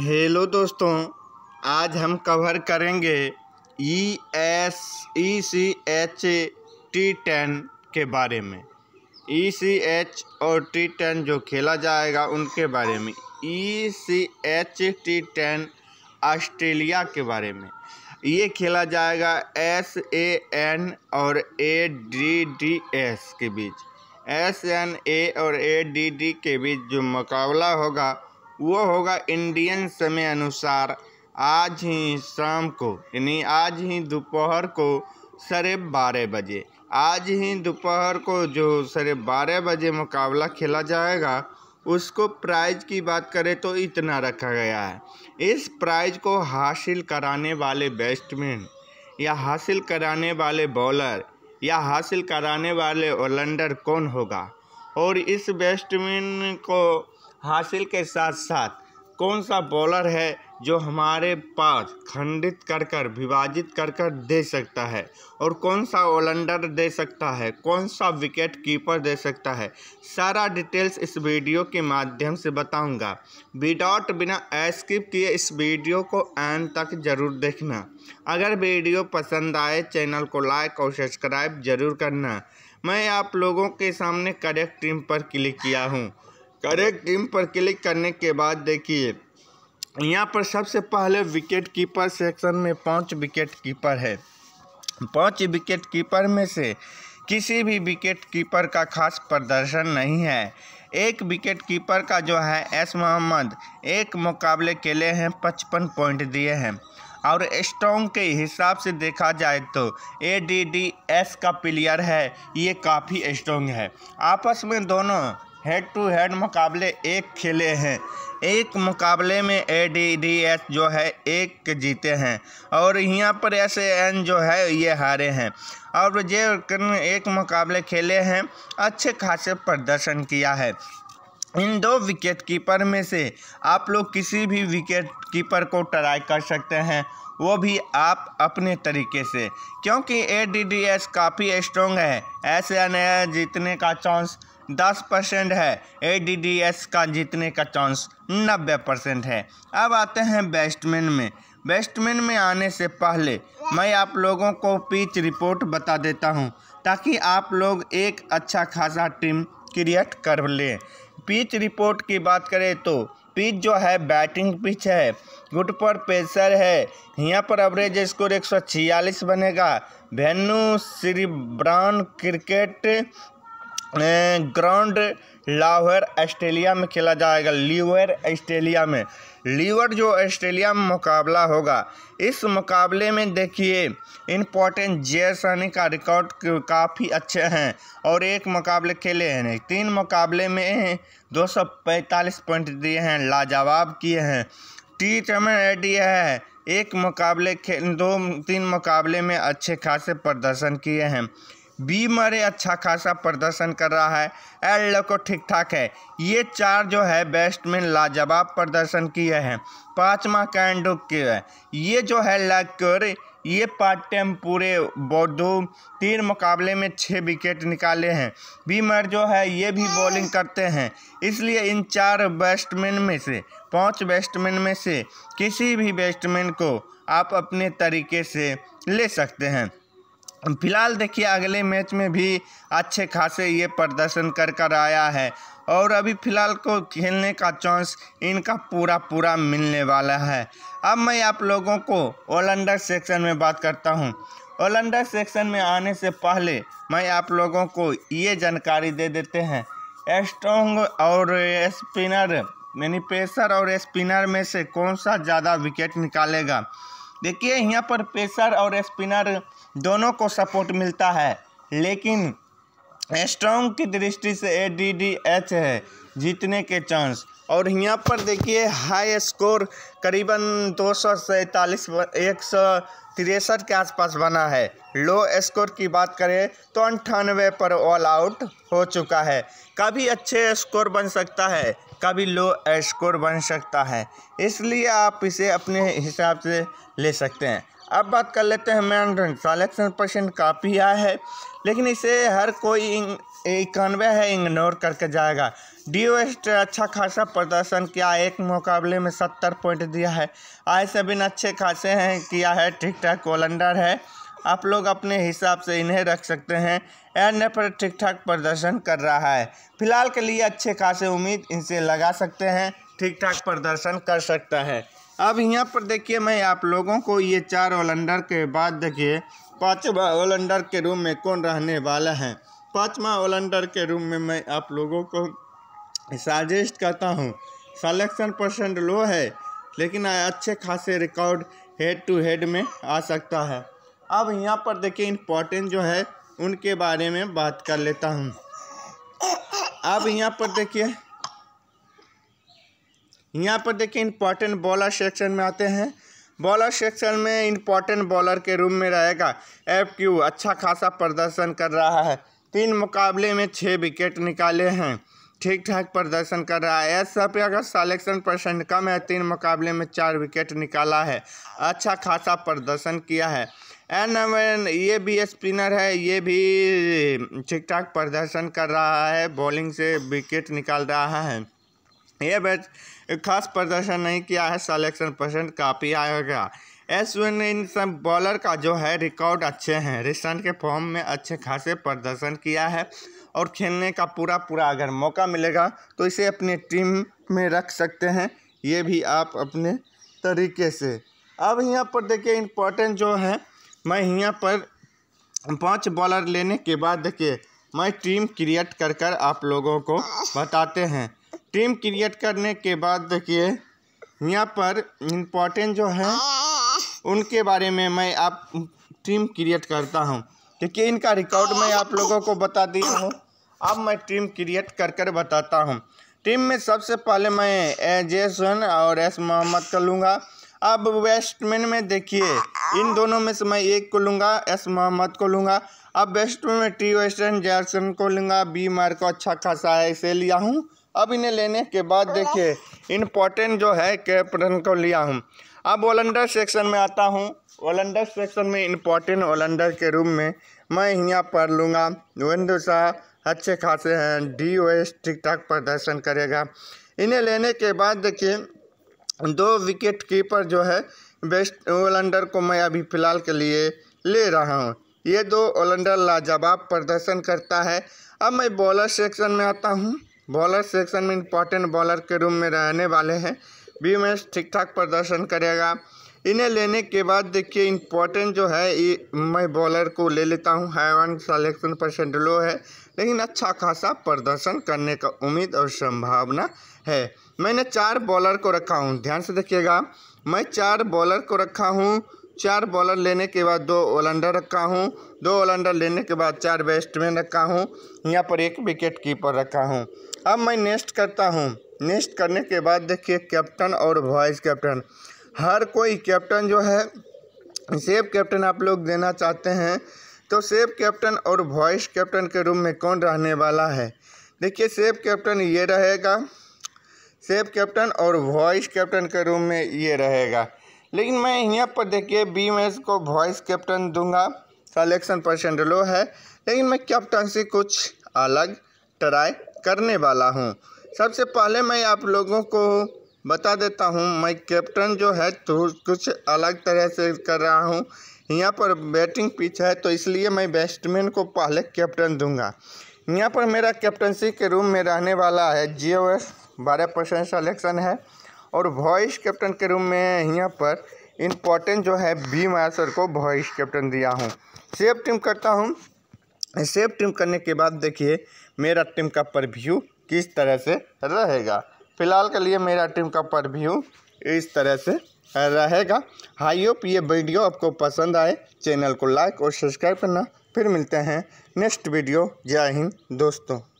hello दोस्तों आज हम कवर करेंगे E S E C H T ten के बारे में ई सी एच और टी टेन जो खेला जाएगा उनके बारे में E C H T ten Australia के बारे में ये खेला जाएगा एस ए एन और ए डी डी एस के बीच एस एन ए और ए डी डी के बीच जो मुकाबला होगा वो होगा इंडियन समय अनुसार आज ही शाम को यानी आज ही दोपहर को सरे बारह बजे आज ही दोपहर को जो सरे बारह बजे मुकाबला खेला जाएगा उसको प्राइज की बात करें तो इतना रखा गया है इस प्राइज को हासिल कराने वाले बैट्समैन या हासिल कराने वाले बॉलर या हासिल कराने वाले ऑलराउंडर कौन होगा और इस बैट्समैन को हासिल के साथ साथ कौन सा बॉलर है जो हमारे पास खंडित कर कर विभाजित कर कर दे सकता है और कौन सा ओलंडर दे सकता है कौन सा विकेट कीपर दे सकता है सारा डिटेल्स इस वीडियो के माध्यम से बताऊंगा विदाउट बिना एस्किप किए इस वीडियो को एन तक जरूर देखना अगर वीडियो पसंद आए चैनल को लाइक और सब्सक्राइब जरूर करना मैं आप लोगों के सामने करेक्ट टीम पर क्लिक किया हूँ करेक्ट टीम पर क्लिक करने के बाद देखिए यहाँ पर सबसे पहले विकेट कीपर सेक्शन में पांच विकेट कीपर है पांच विकेट कीपर में से किसी भी विकेट कीपर का खास प्रदर्शन नहीं है एक विकेट कीपर का जो है एस मोहम्मद एक मुकाबले के लिए हैं पचपन पॉइंट दिए हैं और स्ट्रॉन्ग के हिसाब से देखा जाए तो ए डी डी एस का प्लेयर है ये काफ़ी स्ट्रॉन्ग है आपस में दोनों हेड टू हेड मुकाबले एक खेले हैं एक मुकाबले में ए डी डी एस जो है एक जीते हैं और यहाँ पर एस एन जो है ये हारे हैं और जे एक मुकाबले खेले हैं अच्छे खासे प्रदर्शन किया है इन दो विकेट कीपर में से आप लोग किसी भी विकेट कीपर को ट्राई कर सकते हैं वो भी आप अपने तरीके से क्योंकि ए डी डी एस काफ़ी स्ट्रॉन्ग है ऐसे जीतने का चांस दस परसेंट है ए का जीतने का चांस नब्बे परसेंट है अब आते हैं बैट्समैन में बैट्समैन में आने से पहले मैं आप लोगों को पिच रिपोर्ट बता देता हूं ताकि आप लोग एक अच्छा खासा टीम क्रिएट कर लें पिच रिपोर्ट की बात करें तो पिच जो है बैटिंग पिच है गुड पर पेसर है यहाँ पर एवरेज स्कोर एक सौ छियालीस बनेगा venue Brown cricket ground Lahore Australia में खेला जाएगा लीवर ऑस्ट्रेलिया में लीवर जो ऑस्ट्रेलिया में मुकाबला होगा इस मुकाबले में देखिए इम्पोर्टेंट जे सनी का रिकॉर्ड काफ़ी अच्छे हैं और एक मुकाबले खेले हैं तीन मुकाबले में 245 पॉइंट दिए हैं लाजवाब किए हैं टी टमेट है एक मुकाबले खेल दो तीन मुकाबले में अच्छे खासे प्रदर्शन किए हैं बी मरे अच्छा खासा प्रदर्शन कर रहा है एल लको ठीक ठाक है ये चार जो है बैट्समैन लाजवाब प्रदर्शन किए हैं पाँचवा कैंडो के है ये जो है लक्योर ये पार्ट टाइम पूरे बौद्धू तीन मुकाबले में छः विकेट निकाले हैं बीमर जो है ये भी बॉलिंग करते हैं इसलिए इन चार बैट्समैन में से पांच बैट्समैन में से किसी भी बैट्समैन को आप अपने तरीके से ले सकते हैं फिलहाल देखिए अगले मैच में भी अच्छे खासे ये प्रदर्शन कर कर आया है और अभी फ़िलहाल को खेलने का चांस इनका पूरा पूरा मिलने वाला है अब मैं आप लोगों को ओलंडर सेक्शन में बात करता हूँ ओलंडर सेक्शन में आने से पहले मैं आप लोगों को ये जानकारी दे देते हैं स्ट्रोंग और स्पिनर यानी पेसर और स्पिनर में से कौन सा ज़्यादा विकेट निकालेगा देखिए यहाँ पर पेसर और स्पिनर दोनों को सपोर्ट मिलता है लेकिन स्ट्रॉन्ग की दृष्टि से ए डी डी एच है जीतने के चांस और यहाँ पर देखिए हाई स्कोर करीबन दो सौ सैंतालीस एक सौ तिरसठ के आसपास बना है लो स्कोर की बात करें तो अंठानवे पर ऑल आउट हो चुका है काफ़ी अच्छे स्कोर बन सकता है का भी लो स्कोर बन सकता है इसलिए आप इसे अपने हिसाब से ले सकते हैं अब बात कर लेते हैं मैन रन सलेक्शन परसेंट काफ़ी आया है लेकिन इसे हर कोई इक्यानवे है इग्नोर करके जाएगा डी अच्छा खासा प्रदर्शन किया एक मुकाबले में सत्तर पॉइंट दिया है आए सबिन अच्छे खासे हैं किया है ठीक ठाक ओलंडर है आप लोग अपने हिसाब से इन्हें रख सकते हैं एन पर ठीक ठाक प्रदर्शन कर रहा है फिलहाल के लिए अच्छे खासे उम्मीद इनसे लगा सकते हैं ठीक ठाक प्रदर्शन कर सकता है अब यहाँ पर देखिए मैं आप लोगों को ये चार ओलंडर के बाद देखिए पाँचवा ओलंडर के रूम में कौन रहने वाला है पाँचवा ओलंडर के रूम में मैं आप लोगों को साजेस्ट करता हूँ सलेक्शन परसेंट लो है लेकिन अच्छे खासे रिकॉर्ड हेड टू हेड में आ सकता है अब यहाँ पर देखिए इम्पोर्टेंट जो है उनके बारे में बात कर लेता हूँ अब यहाँ पर देखिए यहाँ पर देखिए इम्पोर्टेंट बॉलर सेक्शन में आते हैं बॉलर सेक्शन में इम्पोर्टेंट बॉलर के रूम में रहेगा एफ क्यू अच्छा खासा प्रदर्शन कर रहा है तीन मुकाबले में छः विकेट निकाले हैं ठीक ठाक प्रदर्शन कर रहा है एस पे अगर सलेक्शन परसेंट कम है तीन मुकाबले में चार विकेट निकाला है अच्छा खासा प्रदर्शन किया है एन एम एन ये भी स्पिनर है ये भी ठीक ठाक प्रदर्शन कर रहा है बॉलिंग से विकेट निकाल रहा है ये बैच खास प्रदर्शन नहीं किया है सलेक्शन परसेंट काफ़ी आएगा एस एसविन इन सब बॉलर का जो है रिकॉर्ड अच्छे हैं रिसेंट के फॉर्म में अच्छे खासे प्रदर्शन किया है और खेलने का पूरा पूरा अगर मौका मिलेगा तो इसे अपने टीम में रख सकते हैं ये भी आप अपने तरीके से अब यहाँ पर देखिए इम्पोर्टेंट जो है मैं यहाँ पर पांच बॉलर लेने के बाद देखिए मैं टीम क्रिएट कर कर आप लोगों को बताते हैं टीम क्रिएट करने के बाद देखिए यहाँ पर इम्पोर्टेंट जो है उनके बारे में मैं आप टीम क्रिएट करता हूँ क्योंकि इनका रिकॉर्ड मैं आप लोगों को बता दिया हूँ अब मैं टीम क्रिएट कर कर बताता हूँ टीम में सबसे पहले मैं ए जेसन और एस मोहम्मद का लूँगा अब बैट्समैन में देखिए इन दोनों में से मैं एक को लूँगा एस मोहम्मद को लूँगा अब बैट्समैन में टी वेस्टर्न जैक्सन को लूँगा बी मार को अच्छा खासा है इसे लिया हूँ अब इन्हें लेने के बाद देखिए इम्पोर्टेंट जो है कैप्टन को लिया हूँ अब ओलंडर सेक्शन में आता हूँ ओलंडर सेक्शन में इम्पोर्टेंट ओलंडर के रूम में मैं यहाँ पर लूँगा वो शाह अच्छे खासे हैं डी वेस्ट ठीक ठाक प्रदर्शन करेगा इन्हें लेने के बाद देखिए दो विकेट कीपर जो है बेस्ट ऑलराउंडर को मैं अभी फ़िलहाल के लिए ले रहा हूँ ये दो ऑलराउंडर लाजवाब प्रदर्शन करता है अब मैं बॉलर सेक्शन में आता हूँ बॉलर सेक्शन में इम्पॉर्टेंट बॉलर के रूम में रहने वाले हैं बी मैच ठीक ठाक प्रदर्शन करेगा इन्हें लेने के बाद देखिए इम्पोर्टेंट जो है ये मैं बॉलर को ले लेता हूँ हाईवान सलेक्शन परसेंट लो है लेकिन अच्छा खासा प्रदर्शन करने का उम्मीद और संभावना है मैंने चार बॉलर को रखा हूँ ध्यान से देखिएगा मैं चार बॉलर को रखा हूँ चार बॉलर लेने के बाद दो ओलंडर रखा हूँ दो ओलंडर लेने के बाद चार बैट्समैन रखा हूँ यहाँ पर एक विकेट कीपर रखा हूँ अब मैं नेक्स्ट करता हूँ नेक्स्ट करने के बाद देखिए कैप्टन और वाइस कैप्टन हर कोई कैप्टन जो है सेफ कैप्टन आप लोग देना चाहते हैं तो सेफ कैप्टन और वाइस कैप्टन के रूम में कौन रहने वाला है देखिए सेफ कैप्टन ये रहेगा सेफ कैप्टन और वॉइस कैप्टन के रूम में ये रहेगा लेकिन मैं यहाँ पर देखिए बी में को वॉइस कैप्टन दूंगा सलेक्शन परसेंट लो है लेकिन मैं कैप्टनसी कुछ अलग ट्राई करने वाला हूँ सबसे पहले मैं आप लोगों को बता देता हूँ मैं कैप्टन जो है तो कुछ अलग तरह से कर रहा हूँ यहाँ पर बैटिंग पिच है तो इसलिए मैं बैट्समैन को पहले कैप्टन दूंगा यहाँ पर मेरा कैप्टनसी के रूम में रहने वाला है जियो एस बारह परसेंट सलेक्शन है और वॉइस कैप्टन के रूम में यहाँ पर इम्पोर्टेंट जो है बी मायासर को वॉइस कैप्टन दिया हूँ सेफ टीम करता हूँ सेफ टीम करने के बाद देखिए मेरा टीम का परव्यू किस तरह से रहेगा फिलहाल के लिए मेरा टीम का परव्यू इस तरह से रहेगा हाई होप ये वीडियो आपको पसंद आए चैनल को लाइक और सब्सक्राइब करना फिर मिलते हैं नेक्स्ट वीडियो जय हिंद दोस्तों